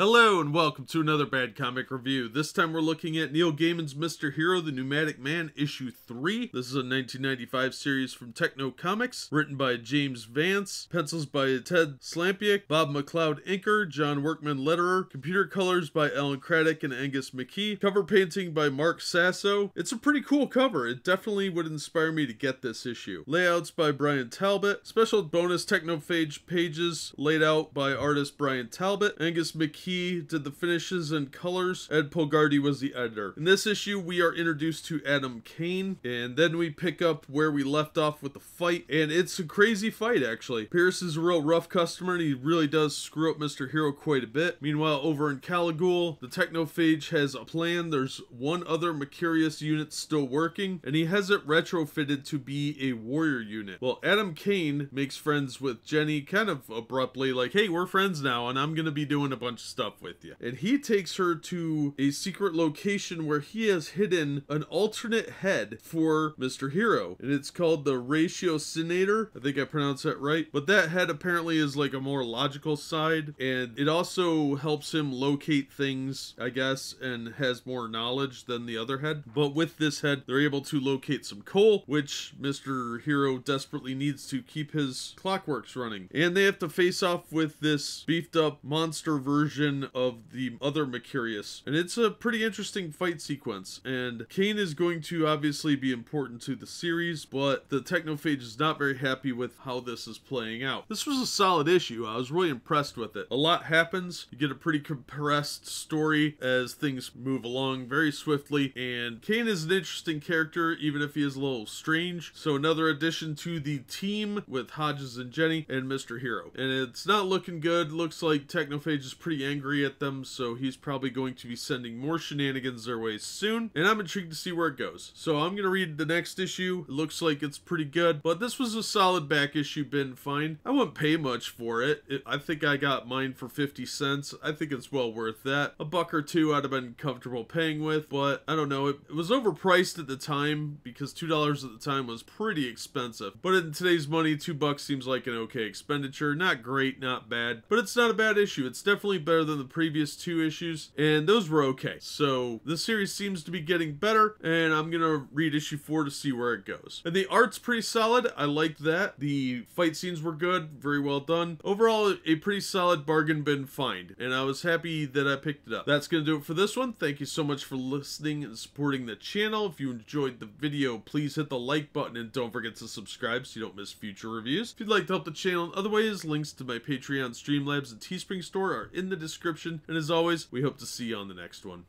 Hello and welcome to another bad comic review. This time we're looking at Neil Gaiman's Mr. Hero, The Pneumatic Man, Issue 3. This is a 1995 series from Techno Comics, written by James Vance, pencils by Ted Slampiak, Bob McLeod inker, John Workman letterer, computer colors by Alan Craddock and Angus McKee, cover painting by Mark Sasso. It's a pretty cool cover. It definitely would inspire me to get this issue. Layouts by Brian Talbot, special bonus Technophage pages laid out by artist Brian Talbot, Angus McKee he did the finishes and colors. Ed Polgardi was the editor. In this issue, we are introduced to Adam Kane, and then we pick up where we left off with the fight, and it's a crazy fight, actually. Pierce is a real rough customer, and he really does screw up Mr. Hero quite a bit. Meanwhile, over in Caligul, the Technophage has a plan. There's one other Mercurius unit still working, and he has it retrofitted to be a warrior unit. Well, Adam Kane makes friends with Jenny kind of abruptly, like, hey, we're friends now, and I'm gonna be doing a bunch of stuff stuff with you. And he takes her to a secret location where he has hidden an alternate head for Mr. Hero. And it's called the Ratiocinator. I think I pronounced that right. But that head apparently is like a more logical side. And it also helps him locate things, I guess, and has more knowledge than the other head. But with this head, they're able to locate some coal, which Mr. Hero desperately needs to keep his clockworks running. And they have to face off with this beefed up monster version of the other Mercurius. And it's a pretty interesting fight sequence. And Kane is going to obviously be important to the series, but the Technophage is not very happy with how this is playing out. This was a solid issue. I was really impressed with it. A lot happens. You get a pretty compressed story as things move along very swiftly. And Kane is an interesting character, even if he is a little strange. So another addition to the team with Hodges and Jenny and Mr. Hero. And it's not looking good. Looks like Technophage is pretty angry at them, so he's probably going to be sending more shenanigans their way soon, and I'm intrigued to see where it goes. So I'm going to read the next issue. It looks like it's pretty good, but this was a solid back issue bin find. I wouldn't pay much for it. it I think I got mine for 50 cents. I think it's well worth that. A buck or two I'd have been comfortable paying with, but I don't know. It, it was overpriced at the time because $2 at the time was pretty expensive, but in today's money, 2 bucks seems like an okay expenditure. Not great, not bad, but it's not a bad issue. It's definitely better better than the previous two issues, and those were okay. So the series seems to be getting better, and I'm gonna read issue four to see where it goes. And the art's pretty solid. I liked that. The fight scenes were good, very well done. Overall, a pretty solid bargain bin find, and I was happy that I picked it up. That's gonna do it for this one. Thank you so much for listening and supporting the channel. If you enjoyed the video, please hit the like button and don't forget to subscribe so you don't miss future reviews. If you'd like to help the channel in other ways, links to my Patreon, Streamlabs, and Teespring store are in the description description. And as always, we hope to see you on the next one.